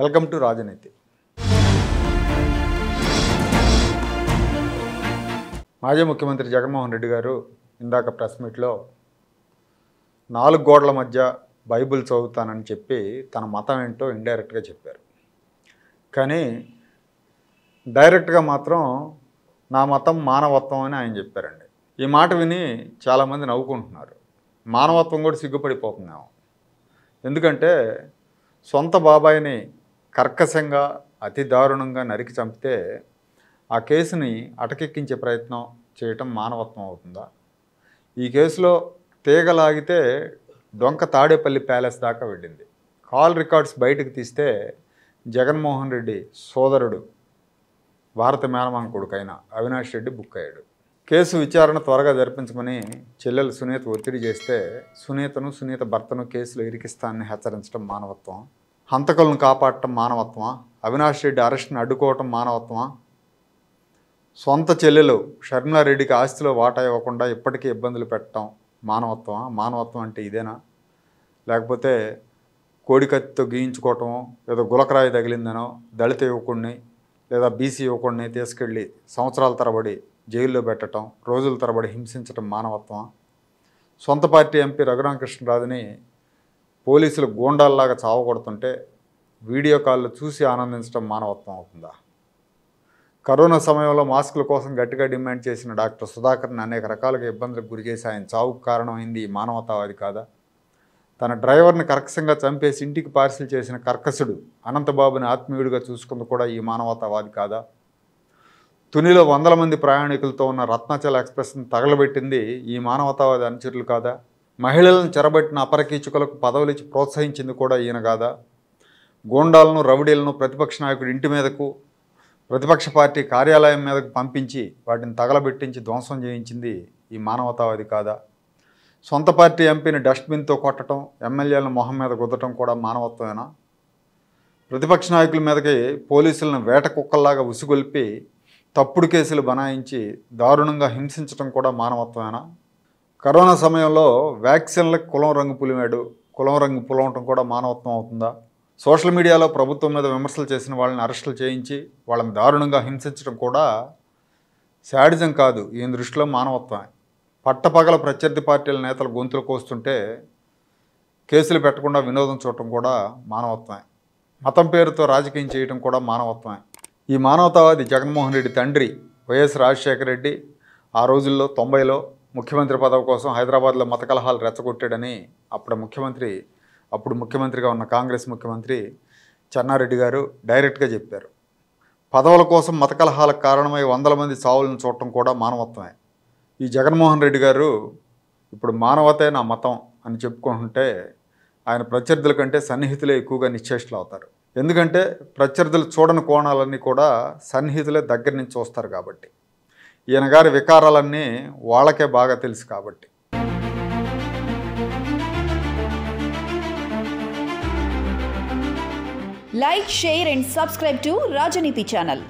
welcome to రాజనీతి మాజీ ముఖ్యమంత్రి జగన్మోహన్ రెడ్డి గారు ఇందాక ప్రెస్ మీట్లో నాలుగు గోడల మధ్య బైబుల్ చదువుతానని చెప్పి తన మతం ఏంటో ఇండైరెక్ట్గా చెప్పారు కానీ డైరెక్ట్గా మాత్రం నా మతం మానవత్వం అని ఆయన చెప్పారండి ఈ మాట విని చాలామంది నవ్వుకుంటున్నారు మానవత్వం కూడా సిగ్గుపడిపోతున్నాము ఎందుకంటే సొంత బాబాయిని కర్కశంగా అతి దారుణంగా నరికి చంపితే ఆ కేసుని అటకెక్కించే ప్రయత్నం చేయటం మానవత్వం అవుతుందా ఈ కేసులో తీగలాగితే డొంక తాడేపల్లి ప్యాలెస్ దాకా వెళ్ళింది కాల్ రికార్డ్స్ బయటకు తీస్తే జగన్మోహన్ రెడ్డి సోదరుడు భారత కొడుకు కొడుకైన అవినాష్ రెడ్డి బుక్ అయ్యాడు కేసు విచారణ త్వరగా జరిపించమని చెల్లెలు సునీత ఒత్తిడి చేస్తే సునీతను సునీత భర్తను కేసులో ఇరికిస్తానని హెచ్చరించడం మానవత్వం హంతకులను కాపాడటం మానవత్వమా అవినాష్ రెడ్డి అరెస్ట్ని అడ్డుకోవటం మానవత్వమా సొంత చెల్లెలు షర్మిలారెడ్డికి ఆస్తిలో వాటా ఇవ్వకుండా ఇప్పటికీ ఇబ్బందులు పెట్టడం మానవత్వమా మానవత్వం అంటే ఇదేనా లేకపోతే కోడికత్తితో గీయించుకోవటం లేదా గులకరాయి తగిలిందనో దళిత యువకుడిని లేదా బీసీ యువకుడిని తీసుకెళ్ళి సంవత్సరాల తరబడి జైల్లో పెట్టడం రోజుల తరబడి హింసించడం మానవత్వం సొంత పార్టీ ఎంపీ రఘురామకృష్ణరాజుని పోలీసులు గూండాల్లాగా చావగొడుతుంటే వీడియో కాల్లో చూసి ఆనందించడం మానవత్వం అవుతుందా కరోనా సమయంలో మాస్కుల కోసం గట్టిగా డిమాండ్ చేసిన డాక్టర్ సుధాకర్ని అనేక రకాలుగా ఇబ్బందులకు గురిచేసి ఆయన చావుకు కారణమైంది మానవతావాది కాదా తన డ్రైవర్ని కర్కశంగా చంపేసి ఇంటికి పార్సిల్ చేసిన కర్కసుడు అనంతబాబుని ఆత్మీయుడిగా చూసుకుంది కూడా ఈ మానవతావాది కాదా తునిలో వందల మంది ప్రయాణికులతో ఉన్న రత్నాచల ఎక్స్ప్రెస్ని తగలబెట్టింది ఈ మానవతావాది అనుచరులు కాదా మహిళలను చెరబెట్టిన అపరకీచుకలకు పదవులు ఇచ్చి ప్రోత్సహించింది కూడా ఈయన కాదా గోండాలను రౌడీలను ప్రతిపక్ష నాయకుడి ఇంటి మీదకు ప్రతిపక్ష పార్టీ కార్యాలయం మీదకు పంపించి వాటిని తగలబెట్టించి ధ్వంసం చేయించింది ఈ మానవతావాది కాదా సొంత పార్టీ ఎంపీని డస్ట్బిన్తో కొట్టడం ఎమ్మెల్యేలను మొహం మీద గుద్దటం కూడా మానవత్వమేనా ప్రతిపక్ష నాయకుల మీదకి పోలీసులను వేట కుక్కల్లాగా ఉసిగొల్పి తప్పుడు కేసులు బనాయించి దారుణంగా హింసించడం కూడా మానవత్వమేనా కరోనా సమయంలో వ్యాక్సిన్లకు కులం రంగు పులిమాడు కులం రంగు పులవటం కూడా మానవత్వం అవుతుందా సోషల్ మీడియాలో ప్రభుత్వం మీద విమర్శలు చేసిన వాళ్ళని అరెస్టులు చేయించి వాళ్ళని దారుణంగా హింసించడం కూడా శాడిజం కాదు ఈ దృష్టిలో మానవత్వమే పట్టపగల ప్రత్యర్థి పార్టీల నేతలు గొంతులు కోస్తుంటే కేసులు పెట్టకుండా వినోదం చూడటం కూడా మానవత్వమే మతం పేరుతో రాజకీయం చేయడం కూడా మానవత్వమే ఈ మానవతావాది జగన్మోహన్ రెడ్డి తండ్రి వైఎస్ రాజశేఖర రెడ్డి ఆ రోజుల్లో తొంభైలో ముఖ్యమంత్రి పదవి కోసం హైదరాబాద్లో మతకలహాలు రెచ్చగొట్టాడని అప్పుడు ముఖ్యమంత్రి అప్పుడు ముఖ్యమంత్రిగా ఉన్న కాంగ్రెస్ ముఖ్యమంత్రి చెన్నారెడ్డి గారు డైరెక్ట్గా చెప్పారు పదవుల కోసం మతకలహాలకు కారణమై వందల మంది చావులను చూడటం కూడా మానవత్వమే ఈ జగన్మోహన్ రెడ్డి గారు ఇప్పుడు మానవతే నా మతం అని చెప్పుకుంటుంటే ఆయన ప్రత్యర్థుల కంటే సన్నిహితులే ఎక్కువగా నిశ్చేష్టలు అవుతారు ఎందుకంటే ప్రత్యర్థులు చూడని కోణాలన్నీ కూడా సన్నిహితులే దగ్గర నుంచి చూస్తారు కాబట్టి ఈయన గారి వికారాలన్నీ వాళ్ళకే బాగా తెలుసు కాబట్టి like share and subscribe to Rajneeti channel